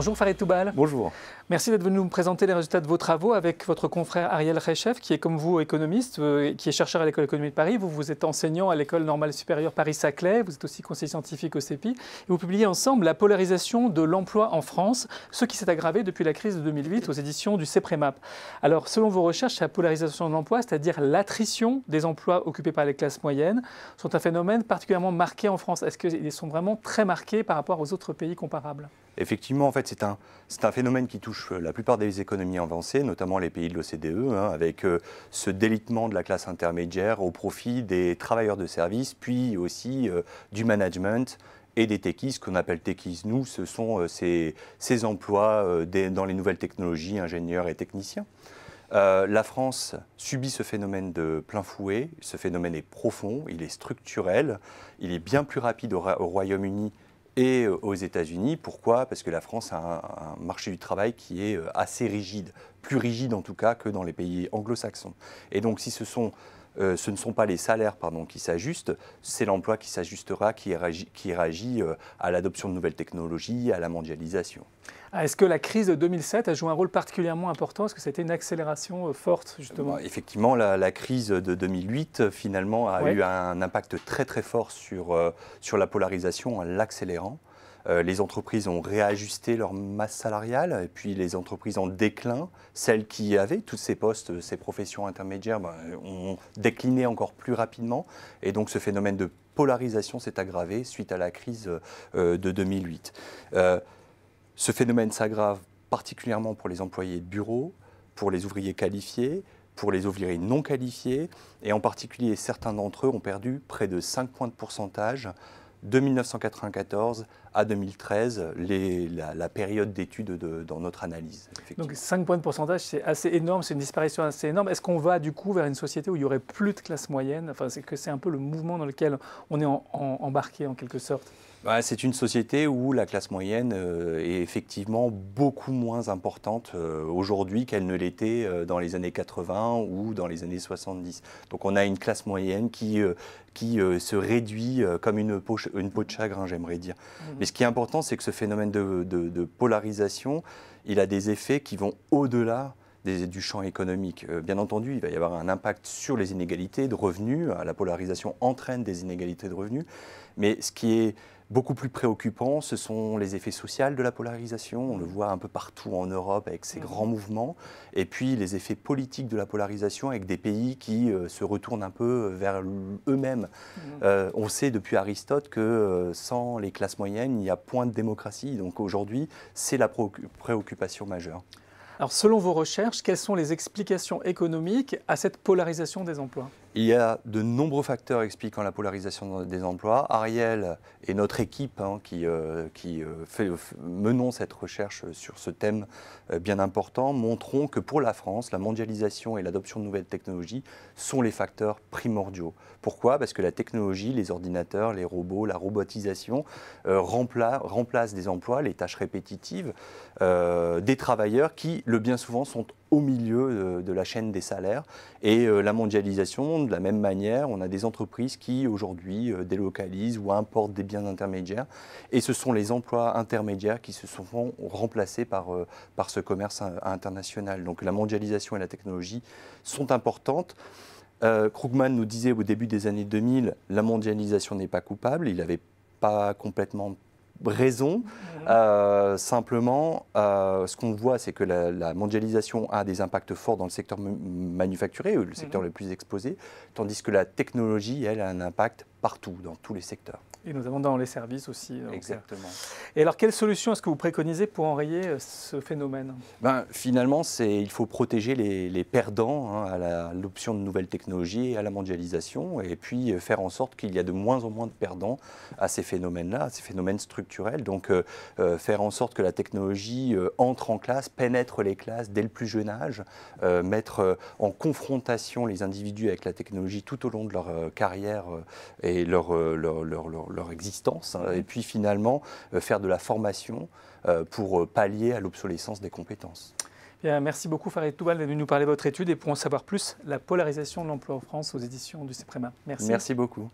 Bonjour Farid Toubal. Bonjour. Merci d'être venu nous présenter les résultats de vos travaux avec votre confrère Ariel Rechef, qui est comme vous économiste, euh, qui est chercheur à l'École économique de Paris. Vous, vous êtes enseignant à l'École normale supérieure Paris-Saclay, vous êtes aussi conseiller scientifique au CEPI. Et vous publiez ensemble La polarisation de l'emploi en France, ce qui s'est aggravé depuis la crise de 2008 aux éditions du CEPREMAP. Alors, selon vos recherches, la polarisation de l'emploi, c'est-à-dire l'attrition des emplois occupés par les classes moyennes, sont un phénomène particulièrement marqué en France. Est-ce qu'ils sont vraiment très marqués par rapport aux autres pays comparables Effectivement, en fait, c'est un, phénomène qui touche euh, la plupart des économies avancées, notamment les pays de l'OCDE, hein, avec euh, ce délitement de la classe intermédiaire au profit des travailleurs de services, puis aussi euh, du management et des techies, ce qu'on appelle techies, nous, ce sont ces, emplois dans les nouvelles technologies, ingénieurs et techniciens. la France subit ce phénomène de plein fouet, ce phénomène est profond, il est structurel, il est bien plus rapide au Royaume-Uni et euh, aux États-Unis. Pourquoi Parce que la France a un, marché du travail qui est euh, assez rigide, plus rigide en tout cas que dans les pays anglo-saxons. Et donc si ce sont euh, ce ne sont pas les salaires qui s'ajustent, c'est l'emploi qui s'ajustera, qui réagit, euh, à l'adoption de nouvelles technologies, à la mondialisation. Ah, est-ce que la crise de 2007 a joué un rôle particulièrement important Est-ce que c'était une accélération euh, forte, justement bah, Effectivement, la, crise de 2008, finalement, a eu un impact très très fort sur, sur la polarisation en l'accélérant. Euh, les entreprises ont réajusté leur masse salariale, et puis les entreprises en déclin, celles qui avaient tous ces postes, ces professions intermédiaires, ben, ont décliné encore plus rapidement. Et donc ce phénomène de polarisation s'est aggravé suite à la crise euh, de 2008. Euh, ce phénomène s'aggrave particulièrement pour les employés de bureau, pour les ouvriers qualifiés, pour les ouvriers non qualifiés, et en particulier certains d'entre eux ont perdu près de 5 points de pourcentage de 1994 à 2013 les, la, période d'étude dans notre analyse. Donc 5 points de pourcentage, c'est assez énorme, c'est une disparition assez énorme. Est-ce qu'on va du coup vers une société où il n'y aurait plus de classe moyenne Enfin, c'est que c'est un peu le mouvement dans lequel on est embarqué en quelque sorte. Bah, c'est une société où la classe moyenne euh, est effectivement beaucoup moins importante euh, aujourd'hui qu'elle ne l'était euh, dans les années 80 ou dans les années 70. Donc on a une classe moyenne qui, qui se réduit comme une peau, une de chagrin, j'aimerais dire. Mmh. Mais ce qui est important, c'est que ce phénomène de, polarisation, il a des effets qui vont au-delà des, du champ économique. Euh, bien entendu, il va y avoir un impact sur les inégalités de revenus. Hein, la polarisation entraîne des inégalités de revenus. Mais ce qui est beaucoup plus préoccupant, ce sont les effets sociaux de la polarisation. On le mm. voit un peu partout en Europe avec ces mm. grands mouvements. Et puis les effets politiques de la polarisation avec des pays qui euh, se retournent un peu vers eux-mêmes. Mm. Euh, on sait depuis Aristote que sans les classes moyennes, il n'y a point de démocratie. Donc aujourd'hui, c'est la préoccupation majeure. Alors selon vos recherches, quelles sont les explications économiques à cette polarisation des emplois il y a de nombreux facteurs expliquant la polarisation des emplois. Ariel et notre équipe hein, qui, euh, euh, menons cette recherche sur ce thème euh, bien important montrons que pour la France, la mondialisation et l'adoption de nouvelles technologies sont les facteurs primordiaux. Pourquoi Parce que la technologie, les ordinateurs, les robots, la robotisation remplacent des emplois, les tâches répétitives des travailleurs qui, le bien souvent sont au milieu euh, de, la chaîne des salaires. Et euh, la mondialisation, de la même manière, on a des entreprises qui aujourd'hui euh, délocalisent ou importent des biens intermédiaires. Et ce sont les emplois intermédiaires qui se sont remplacés par, par ce commerce international. Donc la mondialisation et la technologie sont importantes. Krugman nous disait au début des années 2000, la mondialisation n'est pas coupable. Il n'avait pas complètement raison. Euh, simplement, euh, ce qu'on voit, c'est que la, mondialisation a des impacts forts dans le secteur manufacturé, le secteur mhm. le plus exposé, tandis que la technologie, elle, a un impact partout, dans tous les secteurs. Et nous avons dans les services aussi. Euh. Exactement. Et alors, quelle solution est-ce que vous préconisez pour enrayer euh, ce phénomène ben, Finalement, il faut protéger les, perdants hein, à l'option de nouvelles technologies et à la mondialisation, et puis euh, faire en sorte qu'il y a de moins en moins de perdants à ces phénomènes-là, à ces phénomènes structurels. Donc, faire en sorte que la technologie entre en classe, pénètre les classes dès le plus jeune âge, mettre en confrontation les individus avec la technologie tout au long de leur carrière et euh, leur, leur, leur, existence, hein, et puis finalement euh, faire de la formation euh, pour pallier à l'obsolescence des compétences. Bien, merci beaucoup Farid Toubal d'être venu nous parler de votre étude et pour en savoir plus, la polarisation de l'emploi en France aux éditions du CEPREMA. Merci. Merci beaucoup.